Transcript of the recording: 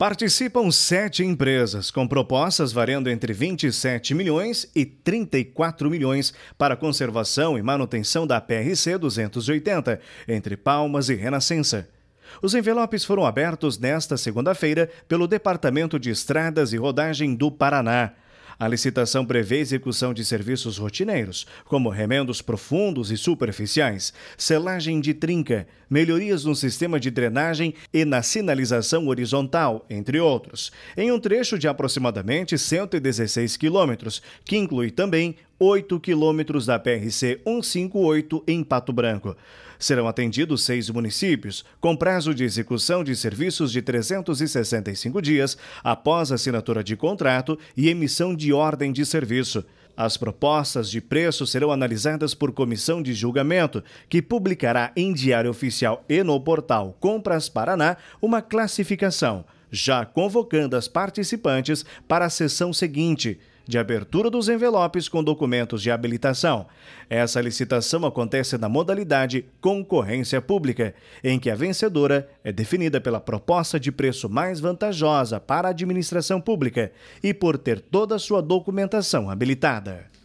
Participam sete empresas, com propostas variando entre 27 milhões e 34 milhões para conservação e manutenção da PRC 280, entre Palmas e Renascença. Os envelopes foram abertos nesta segunda-feira pelo Departamento de Estradas e Rodagem do Paraná. A licitação prevê execução de serviços rotineiros, como remendos profundos e superficiais, selagem de trinca, melhorias no sistema de drenagem e na sinalização horizontal, entre outros, em um trecho de aproximadamente 116 quilômetros, que inclui também 8 quilômetros da PRC 158 em Pato Branco. Serão atendidos seis municípios, com prazo de execução de serviços de 365 dias após assinatura de contrato e emissão de ordem de serviço. As propostas de preço serão analisadas por comissão de julgamento, que publicará em Diário Oficial e no portal Compras Paraná uma classificação, já convocando as participantes para a sessão seguinte de abertura dos envelopes com documentos de habilitação. Essa licitação acontece na modalidade concorrência pública, em que a vencedora é definida pela proposta de preço mais vantajosa para a administração pública e por ter toda a sua documentação habilitada.